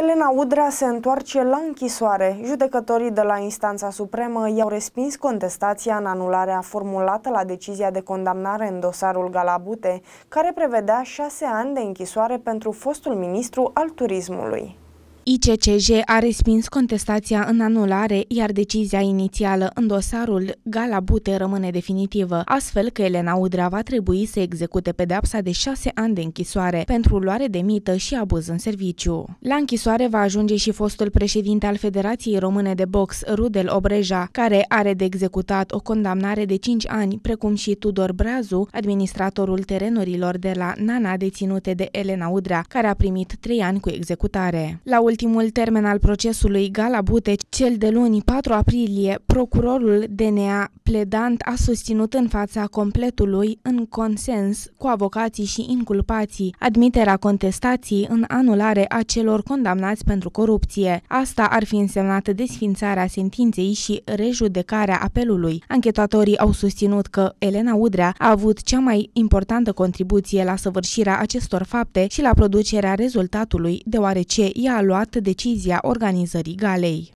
Elena Udrea se întoarce la închisoare. Judecătorii de la Instanța Supremă i-au respins contestația în anularea formulată la decizia de condamnare în dosarul Galabute, care prevedea șase ani de închisoare pentru fostul ministru al turismului. ICCJ a respins contestația în anulare, iar decizia inițială în dosarul Gala Bute rămâne definitivă, astfel că Elena Udrea va trebui să execute pedepsa de șase ani de închisoare pentru luare de mită și abuz în serviciu. La închisoare va ajunge și fostul președinte al Federației Române de Box, Rudel Obreja, care are de executat o condamnare de 5 ani, precum și Tudor Brazu, administratorul terenurilor de la Nana deținute de Elena Udrea, care a primit 3 ani cu executare. La ultimul termen al procesului Gala Bute, cel de luni 4 aprilie, procurorul DNA pledant a susținut în fața completului, în consens, cu avocații și inculpații, admiterea contestației în anulare a celor condamnați pentru corupție. Asta ar fi însemnat desfințarea sentinței și rejudecarea apelului. Anchetatorii au susținut că Elena Udrea a avut cea mai importantă contribuție la săvârșirea acestor fapte și la producerea rezultatului, deoarece ea a luat luat decizia organizării galei.